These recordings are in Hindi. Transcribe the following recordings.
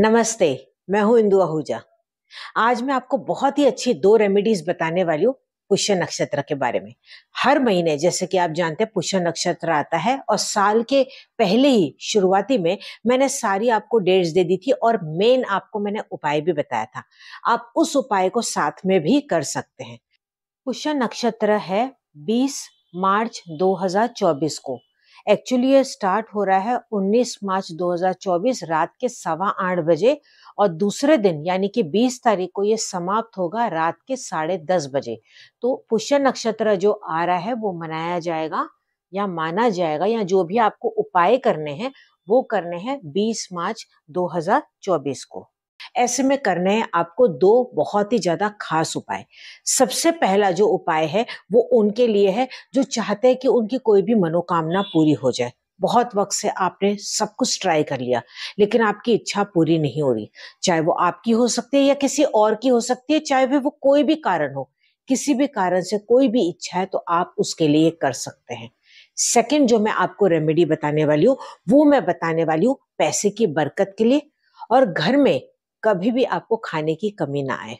नमस्ते मैं हूं इंदु आहूजा आज मैं आपको बहुत ही अच्छी दो रेमेडीज बताने वाली हूँ पुष्य नक्षत्र के बारे में हर महीने जैसे कि आप जानते हैं पुष्य नक्षत्र आता है और साल के पहले ही शुरुआती में मैंने सारी आपको डेट्स दे दी थी और मेन आपको मैंने उपाय भी बताया था आप उस उपाय को साथ में भी कर सकते हैं पुष्य नक्षत्र है 20 मार्च 2024 को एक्चुअली ये स्टार्ट हो रहा है 19 मार्च 2024 रात के सवा आठ बजे और दूसरे दिन यानी कि 20 तारीख को ये समाप्त होगा रात के साढ़े दस बजे तो पुष्य नक्षत्र जो आ रहा है वो मनाया जाएगा या माना जाएगा या जो भी आपको उपाय करने हैं वो करने हैं 20 मार्च 2024 को ऐसे में करने हैं आपको दो बहुत ही ज़्यादा खास उपाय सबसे पहला जो उपाय है वो उनके लिए है जो चाहते हैं कि उनकी कोई भी मनोकामना पूरी हो जाए बहुत वक्त से आपने सब कुछ ट्राई कर लिया लेकिन आपकी इच्छा पूरी नहीं हो रही चाहे वो आपकी हो सकती है या किसी और की हो सकती है चाहे भी वो कोई भी कारण हो किसी भी कारण से कोई भी इच्छा है तो आप उसके लिए कर सकते हैं सेकंड जो मैं आपको रेमेडी बताने वाली हूँ वो मैं बताने वाली हूँ पैसे की बरकत के लिए और घर में कभी भी आपको खाने की कमी ना आए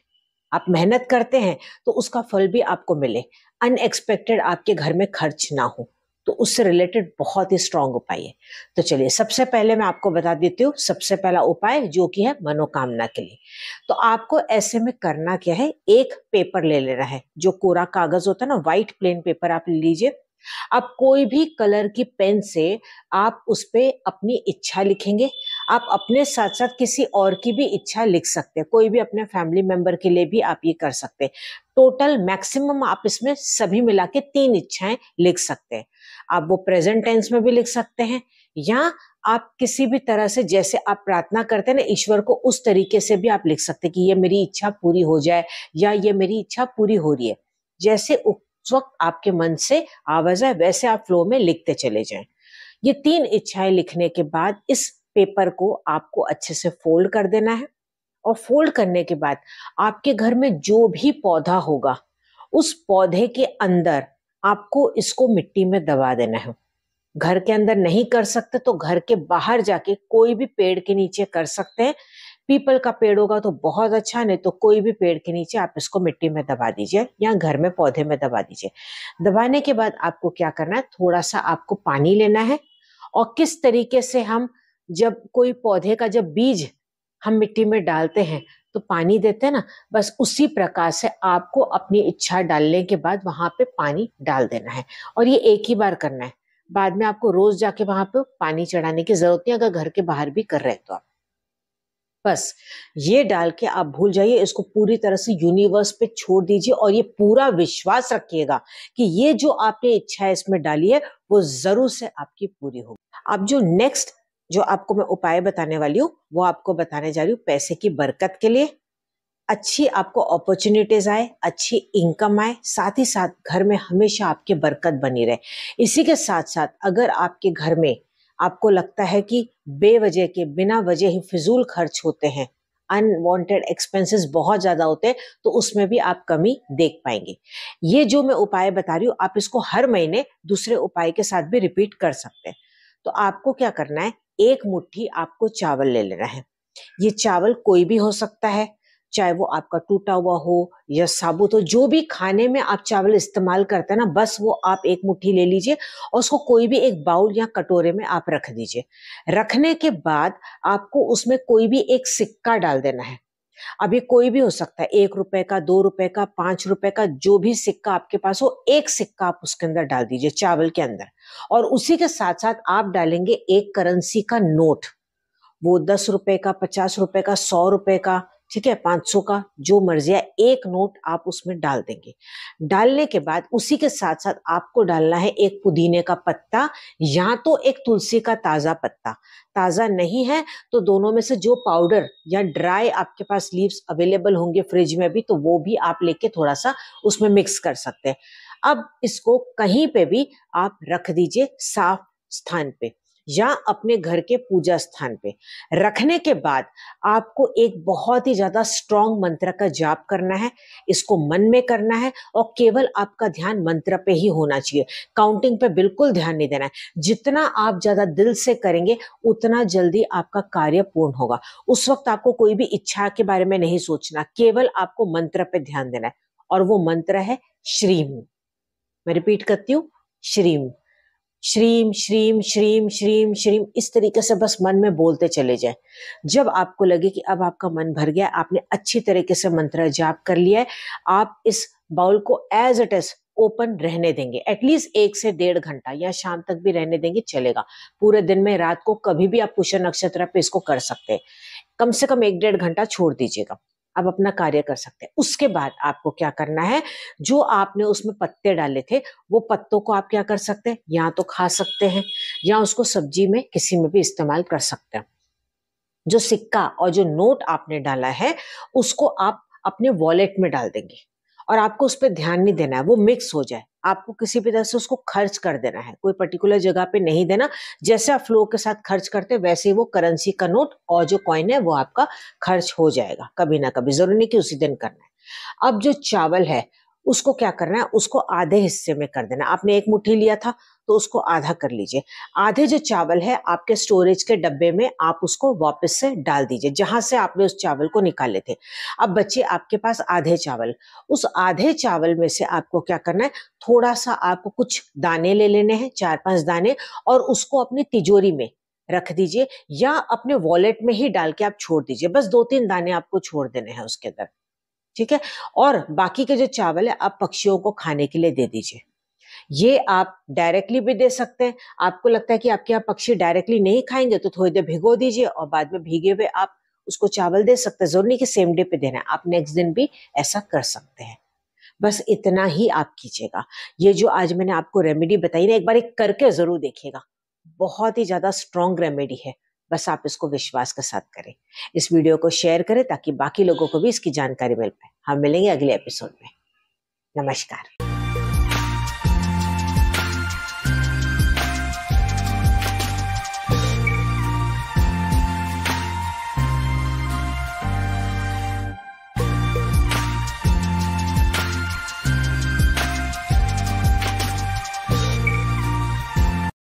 आप मेहनत करते हैं तो उसका फल भी आपको मिले अनएक्सपेक्टेड आपके घर में खर्च ना हो तो उससे रिलेटेड बहुत ही स्ट्रांग उपाय है तो चलिए सबसे पहले मैं आपको बता देती हूँ सबसे पहला उपाय जो कि है मनोकामना के लिए तो आपको ऐसे में करना क्या है एक पेपर ले लेना है जो कोरा कागज होता है ना व्हाइट प्लेन पेपर आप ले लीजिए आप कोई भी कलर की पेन से आप उस पर अपनी इच्छा लिखेंगे आप अपने साथ साथ किसी और की भी इच्छा लिख सकते हैं कोई भी अपने फैमिली मेंबर के लिए भी आप ये कर सकते हैं टोटल मैक्सिमम आप इसमें सभी मिला के तीन इच्छाएं लिख सकते हैं आप वो प्रेजेंट टेंस में भी लिख सकते हैं या आप किसी भी तरह से जैसे आप प्रार्थना करते हैं ना ईश्वर को उस तरीके से भी आप लिख सकते हैं कि ये मेरी इच्छा पूरी हो जाए या ये मेरी इच्छा पूरी हो रही है जैसे उस वक्त आपके मन से आवाज है वैसे आप फ्लो में लिखते चले जाएं ये तीन इच्छाएं लिखने के बाद इस पेपर को आपको अच्छे से फोल्ड कर देना है और फोल्ड करने के बाद आपके घर में जो भी पौधा होगा उस पौधे के अंदर आपको इसको मिट्टी में दबा देना है घर के अंदर नहीं कर सकते तो घर के बाहर जाके कोई भी पेड़ के नीचे कर सकते हैं पीपल का पेड़ होगा तो बहुत अच्छा नहीं तो कोई भी पेड़ के नीचे आप इसको मिट्टी में दबा दीजिए या घर में पौधे में दबा दीजिए दबाने के बाद आपको क्या करना है थोड़ा सा आपको पानी लेना है और किस तरीके से हम जब कोई पौधे का जब बीज हम मिट्टी में डालते हैं तो पानी देते हैं ना बस उसी प्रकार से आपको अपनी इच्छा डालने के बाद वहां पे पानी डाल देना है और ये एक ही बार करना है बाद में आपको रोज जाके वहां पे पानी चढ़ाने की जरूरत नहीं अगर घर के बाहर भी कर रहे हैं तो आप बस ये डाल के आप भूल जाइए इसको पूरी तरह से यूनिवर्स पे छोड़ दीजिए और ये पूरा विश्वास रखिएगा कि ये जो आपने इच्छा इसमें डाली है वो जरूर से आपकी पूरी होगी आप जो नेक्स्ट जो आपको मैं उपाय बताने वाली हूँ वो आपको बताने जा रही हूँ पैसे की बरकत के लिए अच्छी आपको अपॉर्चुनिटीज आए अच्छी इनकम आए साथ ही साथ घर में हमेशा आपकी बरकत बनी रहे इसी के साथ साथ अगर आपके घर में आपको लगता है कि बेवजह के बिना वजह ही फिजूल खर्च होते हैं अनवांटेड एक्सपेंसेस बहुत ज़्यादा होते हैं तो उसमें भी आप कमी देख पाएंगे ये जो मैं उपाय बता रही हूँ आप इसको हर महीने दूसरे उपाय के साथ भी रिपीट कर सकते हैं तो आपको क्या करना है एक मुट्ठी आपको चावल ले लेना है ये चावल कोई भी हो सकता है चाहे वो आपका टूटा हुआ हो या साबुत हो जो भी खाने में आप चावल इस्तेमाल करते हैं ना बस वो आप एक मुट्ठी ले लीजिए और उसको कोई भी एक बाउल या कटोरे में आप रख दीजिए रखने के बाद आपको उसमें कोई भी एक सिक्का डाल देना है अभी कोई भी हो सकता है एक रुपए का दो रुपए का पांच रुपए का जो भी सिक्का आपके पास हो एक सिक्का आप उसके अंदर डाल दीजिए चावल के अंदर और उसी के साथ साथ आप डालेंगे एक करेंसी का नोट वो दस रुपए का पचास रुपए का सौ रुपए का ठीक है 500 का जो मर्जी है एक नोट आप उसमें डाल देंगे डालने के बाद उसी के साथ साथ आपको डालना है एक पुदीने का पत्ता या तो एक तुलसी का ताज़ा पत्ता ताज़ा नहीं है तो दोनों में से जो पाउडर या ड्राई आपके पास लीव्स अवेलेबल होंगे फ्रिज में भी तो वो भी आप लेके थोड़ा सा उसमें मिक्स कर सकते हैं अब इसको कहीं पे भी आप रख दीजिए साफ स्थान पे या अपने घर के पूजा स्थान पे रखने के बाद आपको एक बहुत ही ज़्यादा स्ट्रॉन्ग मंत्र का जाप करना है इसको मन में करना है और केवल आपका ध्यान मंत्र पे ही होना चाहिए काउंटिंग पे बिल्कुल ध्यान नहीं देना है जितना आप ज़्यादा दिल से करेंगे उतना जल्दी आपका कार्य पूर्ण होगा उस वक्त आपको कोई भी इच्छा के बारे में नहीं सोचना केवल आपको मंत्र पे ध्यान देना है और वो मंत्र है श्रीम मैं रिपीट करती हूँ श्रीम श्रीम श्रीम श्रीम श्रीम श्रीम इस तरीके से बस मन में बोलते चले जाएं जब आपको लगे कि अब आपका मन भर गया आपने अच्छी तरीके से मंत्र जाप कर लिया है आप इस बाउल को एज इट इज ओपन रहने देंगे एटलीस्ट एक से डेढ़ घंटा या शाम तक भी रहने देंगे चलेगा पूरे दिन में रात को कभी भी आप पुष्य नक्षत्र पे इसको कर सकते हैं कम से कम एक डेढ़ घंटा छोड़ दीजिएगा आप अपना कार्य कर सकते हैं उसके बाद आपको क्या करना है जो आपने उसमें पत्ते डाले थे वो पत्तों को आप क्या कर सकते हैं या तो खा सकते हैं या उसको सब्जी में किसी में भी इस्तेमाल कर सकते हैं जो सिक्का और जो नोट आपने डाला है उसको आप अपने वॉलेट में डाल देंगे और आपको उस पर ध्यान नहीं देना है वो मिक्स हो जाए आपको किसी भी तरह से उसको खर्च कर देना है कोई पर्टिकुलर जगह पे नहीं देना जैसे आप फ्लो के साथ खर्च करते हैं वैसे ही वो करेंसी का नोट और जो कॉइन है वो आपका खर्च हो जाएगा कभी ना कभी जरूरी नहीं कि उसी दिन करना है अब जो चावल है उसको क्या करना है उसको आधे हिस्से में कर देना आपने एक मुट्ठी लिया था तो उसको आधा कर लीजिए आधे जो चावल है आपके स्टोरेज के डब्बे में आप उसको वापस से डाल दीजिए जहां से आपने उस चावल को निकाले थे अब बच्चे आपके पास आधे चावल उस आधे चावल में से आपको क्या करना है थोड़ा सा आपको कुछ दाने ले लेने हैं चार पांच दाने और उसको अपनी तिजोरी में रख दीजिए या अपने वॉलेट में ही डाल के आप छोड़ दीजिए बस दो तीन दाने आपको छोड़ देने हैं उसके अंदर ठीक है और बाकी के जो चावल है आप पक्षियों को खाने के लिए दे दीजिए ये आप डायरेक्टली भी दे सकते हैं आपको लगता है कि आपके यहाँ पक्षी डायरेक्टली नहीं खाएंगे तो थोड़ी देर भिगो दीजिए और बाद में भीगे हुए आप उसको चावल दे सकते हैं जरूरी नहीं कि सेम डे पे देना है आप नेक्स्ट दिन भी ऐसा कर सकते हैं बस इतना ही आप कीजिएगा ये जो आज मैंने आपको रेमेडी बताई ना एक बार एक करके जरूर देखिएगा बहुत ही ज्यादा स्ट्रॉन्ग रेमेडी है बस आप इसको विश्वास के साथ करें इस वीडियो को शेयर करें ताकि बाकी लोगों को भी इसकी जानकारी मिल पाए हम मिलेंगे अगले एपिसोड में नमस्कार